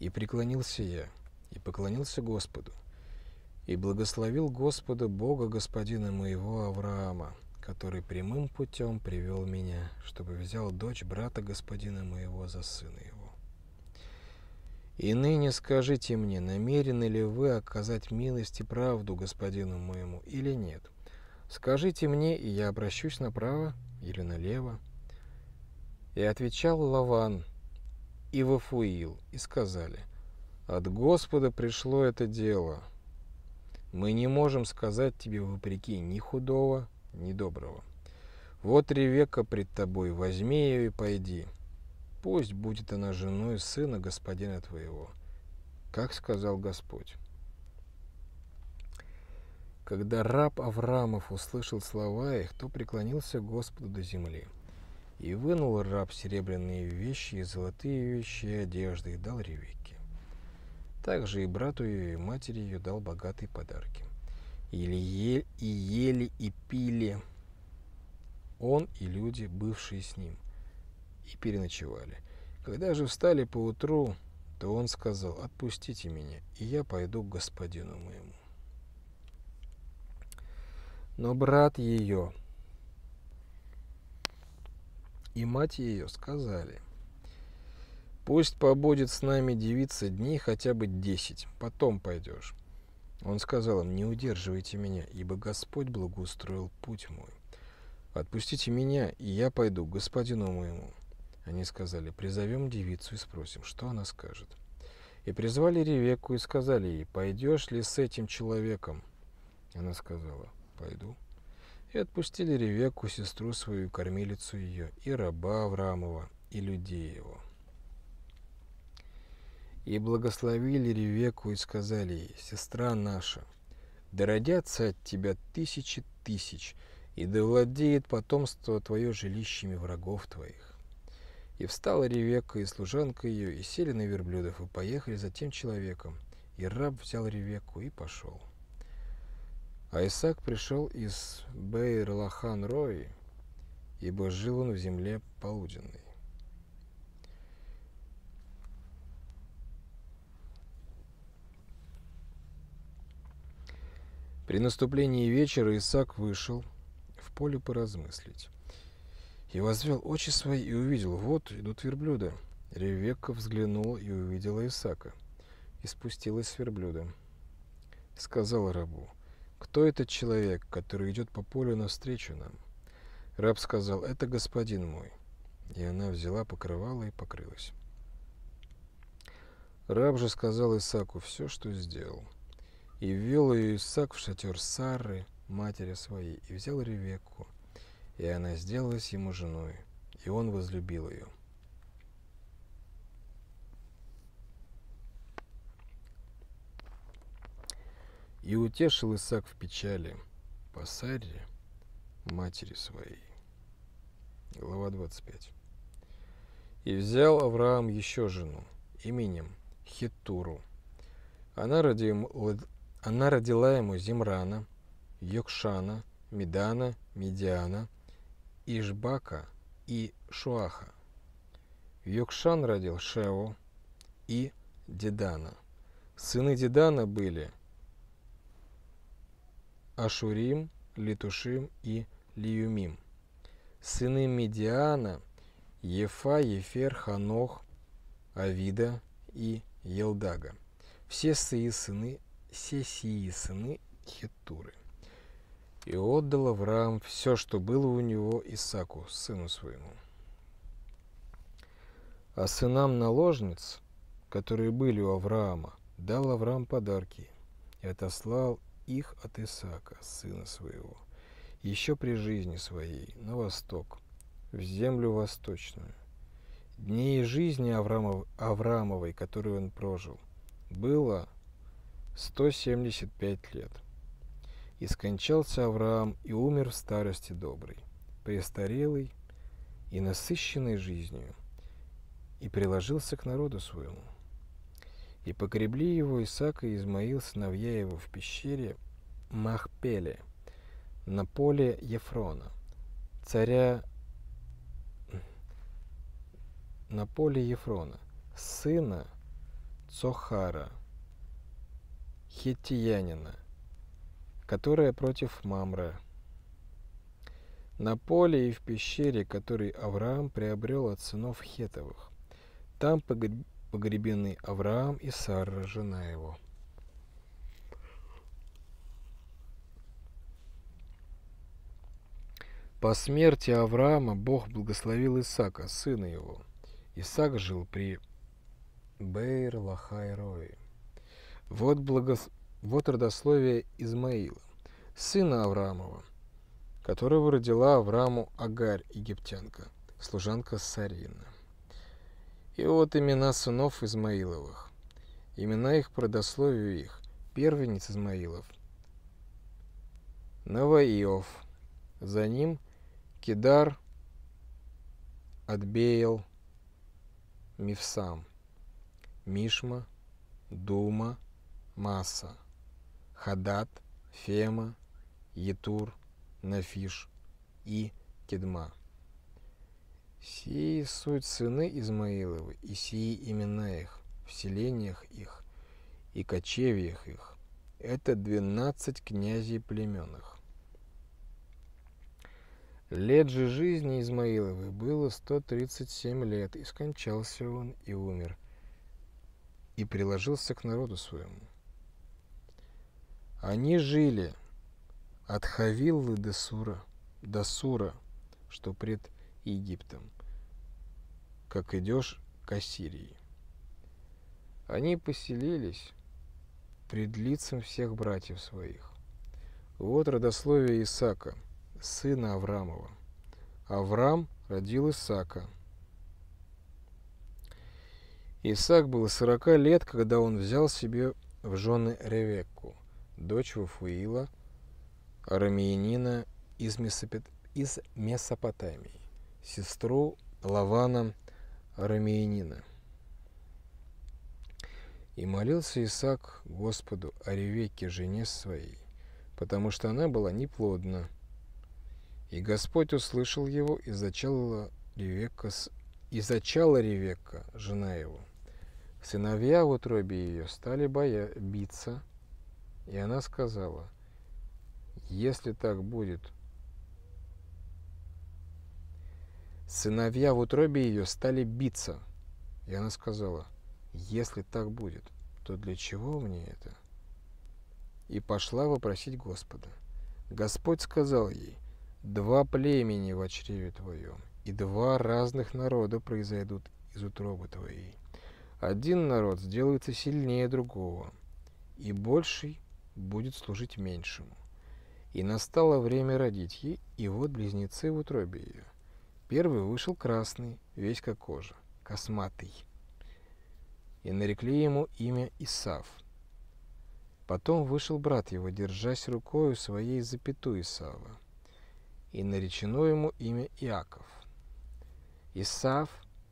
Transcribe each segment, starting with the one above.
И преклонился я, и поклонился Господу, и благословил Господа Бога Господина моего Авраама, который прямым путем привел меня, чтобы взял дочь брата Господина моего за сына его. И ныне скажите мне, намерены ли вы оказать милость и правду Господину моему или нет? Скажите мне, и я обращусь направо или налево. И отвечал Лаван, и Вафуил, и сказали, «От Господа пришло это дело. Мы не можем сказать тебе вопреки ни худого, ни доброго. Вот Ревека пред тобой, возьми ее и пойди. Пусть будет она женой сына господина твоего, как сказал Господь». Когда раб Аврамов услышал слова их, то преклонился Господу до земли – и вынул раб серебряные вещи и золотые вещи и одежды и дал Ревекке. Также и брату ее, и матери ее дал богатые подарки. Или е... и ели, и пили он и люди, бывшие с ним, и переночевали. Когда же встали поутру, то он сказал, «Отпустите меня, и я пойду к господину моему». Но брат ее, и мать ее сказали, «Пусть побудет с нами девица дней хотя бы десять, потом пойдешь». Он сказал им, «Не удерживайте меня, ибо Господь благоустроил путь мой. Отпустите меня, и я пойду к господину моему». Они сказали, «Призовем девицу и спросим, что она скажет». И призвали Ревекку и сказали ей, «Пойдешь ли с этим человеком?» Она сказала, «Пойду» и отпустили Ревекку, сестру свою, кормилицу ее, и раба Аврамова, и людей его. И благословили Ревекку и сказали ей, «Сестра наша, да родятся от тебя тысячи тысяч, и да владеет потомство твое жилищами врагов твоих». И встала Ревекка и служанка ее, и сели на верблюдов, и поехали за тем человеком. И раб взял Ревекку и пошел. А Исаак пришел из Бейр-Лахан-Рои, ибо жил он в земле полуденной. При наступлении вечера Исаак вышел в поле поразмыслить. И возвел очи свои и увидел, вот идут верблюды. Ревекка взглянула и увидела Исака и спустилась с верблюда. Сказала рабу, «Кто этот человек, который идет по полю навстречу нам?» Раб сказал, «Это господин мой». И она взяла покрывало и покрылась. Раб же сказал Исаку все, что сделал. И ввел ее Исаак в шатер Сары, матери своей, и взял Ревекку, и она сделалась ему женой, и он возлюбил ее. И утешил Исаак в печали по Сарре, матери своей. Глава 25. И взял Авраам еще жену именем Хитуру. Она, роди... Она родила ему Зимрана, Йокшана, Медана, Медиана, Ишбака и Шуаха. Йокшан родил Шеву и Дедана. Сыны Дедана были Ашурим, Летушим и Лиюмим. Сыны Медиана – Ефа, Ефер, Ханох, Авида и Елдага. Все сии сыны, все сии сыны Хеттуры. И отдал Авраам все, что было у него Исаку, сыну своему. А сынам наложниц, которые были у Авраама, дал Авраам подарки и отослал их от Исаака, сына своего, еще при жизни своей, на восток, в землю восточную. Дней жизни Авраамов, Авраамовой, которую он прожил, было 175 лет. И скончался Авраам и умер в старости доброй, престарелый и насыщенный жизнью, и приложился к народу своему. И погребли его Исаак и Измаил, сыновья его, в пещере Махпеле, на поле Ефрона, царя на поле Ефрона, сына Цохара, хитиянина, которая против Мамра. На поле и в пещере, который Авраам приобрел от сынов Хетовых. Там погреб погребены Авраам и Сара, жена его. По смерти Авраама Бог благословил Исака, сына его. Исаак жил при бейр лахай -Рой. Вот, благос... вот родословие Измаила, сына Авраамова, которого родила Аврааму Агарь, египтянка, служанка Сарина. И вот имена сынов Измаиловых. Имена их продословию их. Первенец Измаилов. Наваиов. За ним Кидар, Адбеел, Мивсам, Мишма, Дума, Маса, Хадат, Фема, Етур, Нафиш и Кедма. Сии суть сыны Измаиловы, и сии имена их, в селениях их и кочевьях их. Это двенадцать князей племенных Лет же жизни Измаиловой было сто тридцать семь лет, и скончался он и умер, и приложился к народу своему. Они жили от Хавиллы до Сура, до Сура, что пред Египтом, как идешь к Ассирии. Они поселились пред лицем всех братьев своих. Вот родословие Исака, сына Аврамова. Авраам родил Исака. Исаак был 40 лет, когда он взял себе в жены Ревекку, дочь Вафуила, арамеянина из, из Месопотамии сестру Лавана Рамиянина. И молился Исаак Господу о Ревеке, жене своей, потому что она была неплодна. И Господь услышал его, и зачала Ревека, и зачала Ревека, жена его. Сыновья в утробе ее стали боя биться, и она сказала, «Если так будет, Сыновья в утробе ее стали биться. И она сказала, если так будет, то для чего мне это? И пошла вопросить Господа. Господь сказал ей, два племени в очреве твоем, и два разных народа произойдут из утробы твоей. Один народ сделается сильнее другого, и больший будет служить меньшему. И настало время родить ей, и вот близнецы в утробе ее. Первый вышел красный, весь как кожа, косматый. И нарекли ему имя Исав. Потом вышел брат его, держась рукою своей запятую Исава. И наречено ему имя Иаков. Исав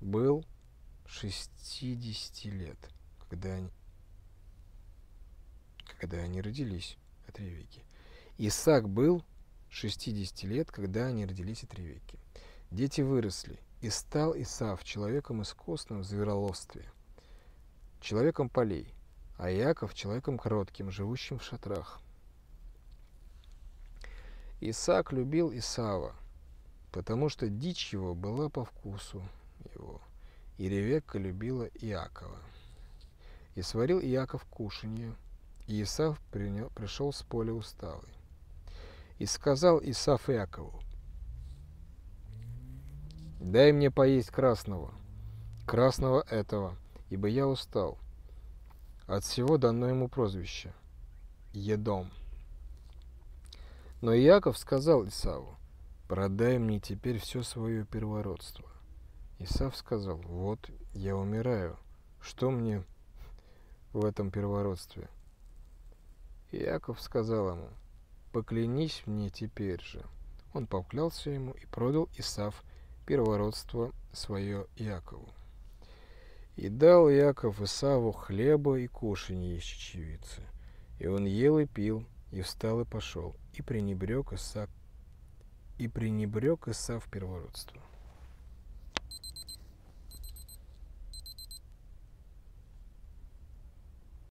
был 60 лет, когда они, когда они родились от Ревеки. Исаак был 60 лет, когда они родились от Ревеки. Дети выросли, и стал Исав человеком искусным в звероловстве, человеком полей, а Иаков человеком коротким, живущим в шатрах. Исаак любил Исава, потому что дичь его была по вкусу его, и Ревекка любила Иакова. И сварил Иаков кушанье, и Исав принял, пришел с поля усталый. И сказал Исав Иакову, Дай мне поесть красного, красного этого, ибо я устал. От всего дано ему прозвище – Едом. Но Иаков сказал Исаву, продай мне теперь все свое первородство. Исав сказал, вот я умираю, что мне в этом первородстве? Иаков сказал ему, поклянись мне теперь же. Он поклялся ему и продал Исав – первородство свое Иакову. И дал Иаков Исаву хлеба и кушанье из чечевицы. И он ел и пил, и встал и пошел, и пренебрег Исаак, и пренебрег Исав первородство.